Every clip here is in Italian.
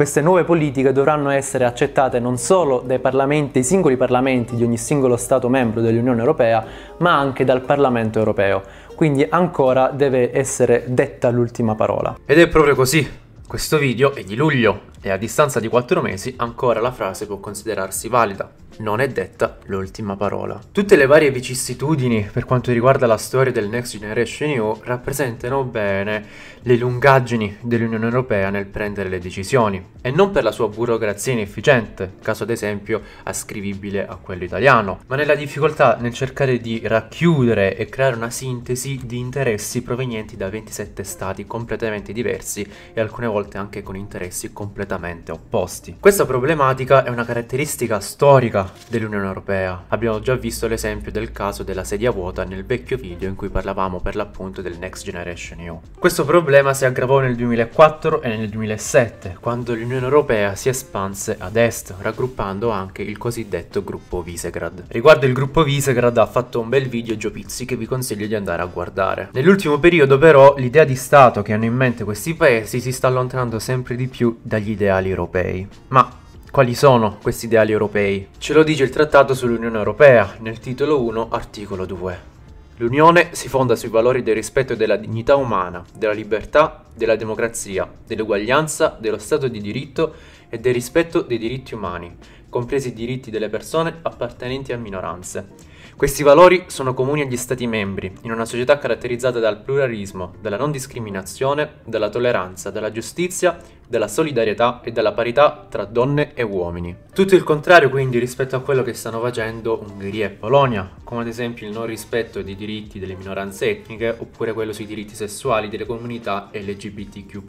Queste nuove politiche dovranno essere accettate non solo dai parlamenti, singoli parlamenti di ogni singolo Stato membro dell'Unione Europea, ma anche dal Parlamento europeo. Quindi ancora deve essere detta l'ultima parola. Ed è proprio così. Questo video è di luglio e a distanza di 4 mesi ancora la frase può considerarsi valida non è detta l'ultima parola. Tutte le varie vicissitudini per quanto riguarda la storia del Next Generation EU rappresentano bene le lungaggini dell'Unione Europea nel prendere le decisioni e non per la sua burocrazia inefficiente, caso ad esempio ascrivibile a quello italiano, ma nella difficoltà nel cercare di racchiudere e creare una sintesi di interessi provenienti da 27 stati completamente diversi e alcune volte anche con interessi completamente opposti. Questa problematica è una caratteristica storica dell'Unione Europea. Abbiamo già visto l'esempio del caso della sedia vuota nel vecchio video in cui parlavamo per l'appunto del Next Generation EU. Questo problema si aggravò nel 2004 e nel 2007, quando l'Unione Europea si espanse ad est, raggruppando anche il cosiddetto gruppo Visegrad. Riguardo il gruppo Visegrad ha fatto un bel video Giopizzi che vi consiglio di andare a guardare. Nell'ultimo periodo però l'idea di Stato che hanno in mente questi paesi si sta allontanando sempre di più dagli ideali europei. Ma quali sono questi ideali europei? Ce lo dice il Trattato sull'Unione Europea, nel titolo 1, articolo 2. L'Unione si fonda sui valori del rispetto della dignità umana, della libertà, della democrazia, dell'uguaglianza, dello Stato di diritto e del rispetto dei diritti umani, compresi i diritti delle persone appartenenti a minoranze questi valori sono comuni agli Stati membri, in una società caratterizzata dal pluralismo, dalla non discriminazione, dalla tolleranza, dalla giustizia, dalla solidarietà e dalla parità tra donne e uomini. Tutto il contrario quindi rispetto a quello che stanno facendo Ungheria e Polonia, come ad esempio il non rispetto dei diritti delle minoranze etniche, oppure quello sui diritti sessuali delle comunità LGBTQ+,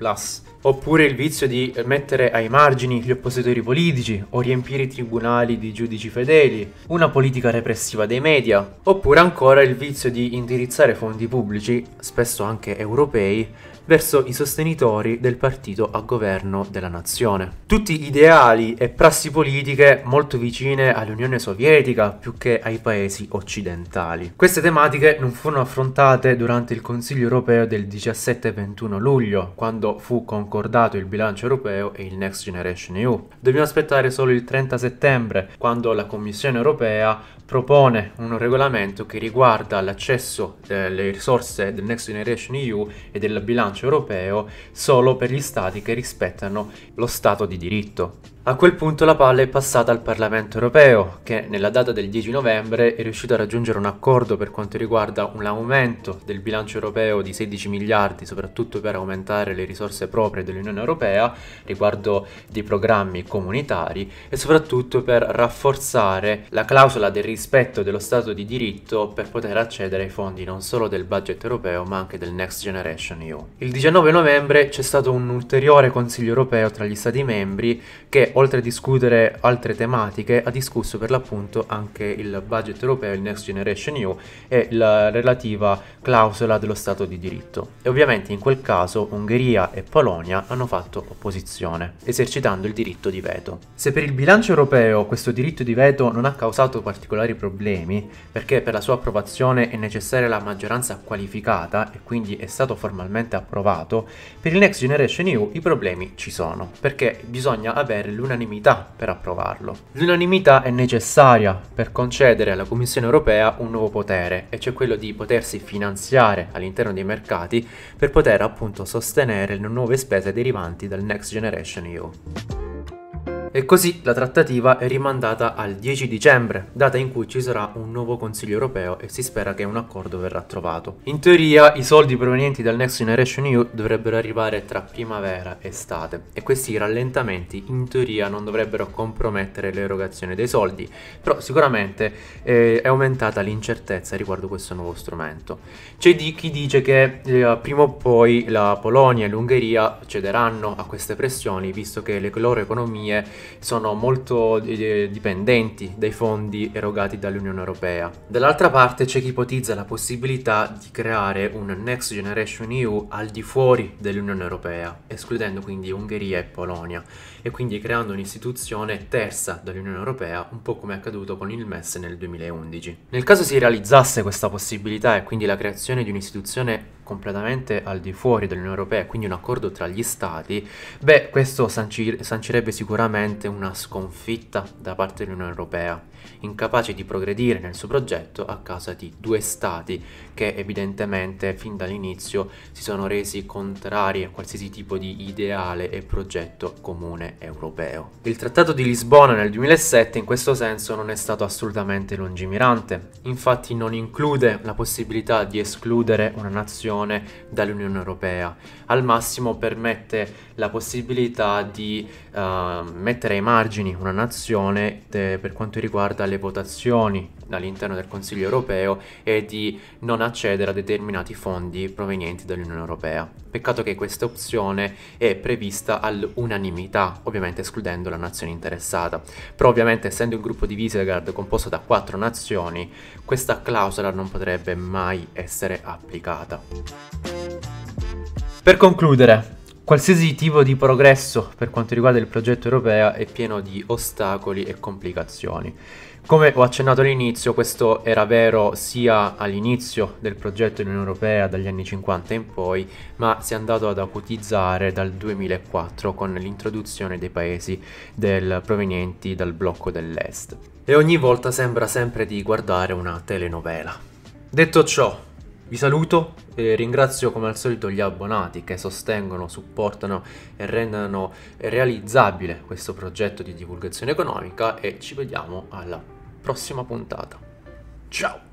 oppure il vizio di mettere ai margini gli oppositori politici o riempire i tribunali di giudici fedeli, una politica repressiva dei mezzi, media, oppure ancora il vizio di indirizzare fondi pubblici, spesso anche europei, verso i sostenitori del partito a governo della nazione. Tutti ideali e prassi politiche molto vicine all'Unione Sovietica più che ai paesi occidentali. Queste tematiche non furono affrontate durante il Consiglio europeo del 17-21 luglio, quando fu concordato il bilancio europeo e il Next Generation EU. Dobbiamo aspettare solo il 30 settembre, quando la Commissione europea propone un regolamento che riguarda l'accesso delle eh, risorse del Next Generation EU e del bilancio spazio europeo solo per gli stati che rispettano lo Stato di diritto. A quel punto la palla è passata al Parlamento europeo, che nella data del 10 novembre è riuscito a raggiungere un accordo per quanto riguarda un aumento del bilancio europeo di 16 miliardi, soprattutto per aumentare le risorse proprie dell'Unione europea riguardo dei programmi comunitari e soprattutto per rafforzare la clausola del rispetto dello Stato di diritto per poter accedere ai fondi non solo del budget europeo ma anche del Next Generation EU. Il 19 novembre c'è stato un ulteriore Consiglio europeo tra gli Stati membri che oltre a discutere altre tematiche ha discusso per l'appunto anche il budget europeo, il Next Generation EU e la relativa clausola dello Stato di diritto. E ovviamente in quel caso Ungheria e Polonia hanno fatto opposizione, esercitando il diritto di veto. Se per il bilancio europeo questo diritto di veto non ha causato particolari problemi, perché per la sua approvazione è necessaria la maggioranza qualificata e quindi è stato formalmente approvato, per il Next Generation EU i problemi ci sono, perché bisogna avere l'unanimità per approvarlo. L'unanimità è necessaria per concedere alla Commissione europea un nuovo potere, e cioè quello di potersi finanziare all'interno dei mercati per poter appunto sostenere le nuove spese derivanti dal Next Generation EU e così la trattativa è rimandata al 10 dicembre, data in cui ci sarà un nuovo Consiglio europeo e si spera che un accordo verrà trovato. In teoria i soldi provenienti dal Next Generation EU dovrebbero arrivare tra primavera e estate e questi rallentamenti in teoria non dovrebbero compromettere l'erogazione dei soldi, però sicuramente eh, è aumentata l'incertezza riguardo questo nuovo strumento. C'è di chi dice che eh, prima o poi la Polonia e l'Ungheria cederanno a queste pressioni visto che le loro economie sono molto eh, dipendenti dai fondi erogati dall'Unione Europea. Dall'altra parte c'è chi ipotizza la possibilità di creare un Next Generation EU al di fuori dell'Unione Europea, escludendo quindi Ungheria e Polonia, e quindi creando un'istituzione terza dall'Unione Europea, un po' come è accaduto con il MES nel 2011. Nel caso si realizzasse questa possibilità e quindi la creazione di un'istituzione completamente al di fuori dell'Unione Europea, quindi un accordo tra gli Stati, beh, questo sancir- sancirebbe sicuramente una sconfitta da parte dell'Unione Europea incapace di progredire nel suo progetto a causa di due stati che evidentemente fin dall'inizio si sono resi contrari a qualsiasi tipo di ideale e progetto comune europeo. Il Trattato di Lisbona nel 2007 in questo senso non è stato assolutamente lungimirante, infatti non include la possibilità di escludere una nazione dall'Unione Europea, al massimo permette la possibilità di uh, mettere ai margini una nazione de, eh, per quanto riguarda le votazioni all'interno del Consiglio europeo e di non accedere a determinati fondi provenienti dall'Unione Europea. Peccato che questa opzione è prevista all'unanimità, ovviamente escludendo la nazione interessata. Però ovviamente essendo il gruppo di Visegrad composto da quattro nazioni, questa clausola non potrebbe mai essere applicata. Per concludere, Qualsiasi tipo di progresso per quanto riguarda il progetto europeo è pieno di ostacoli e complicazioni. Come ho accennato all'inizio, questo era vero sia all'inizio del progetto dell'Unione Europea dagli anni 50 in poi, ma si è andato ad acutizzare dal 2004 con l'introduzione dei paesi del, provenienti dal blocco dell'Est. E ogni volta sembra sempre di guardare una telenovela. Detto ciò, vi saluto e ringrazio come al solito gli abbonati che sostengono, supportano e rendono realizzabile questo progetto di divulgazione economica e ci vediamo alla prossima puntata. Ciao!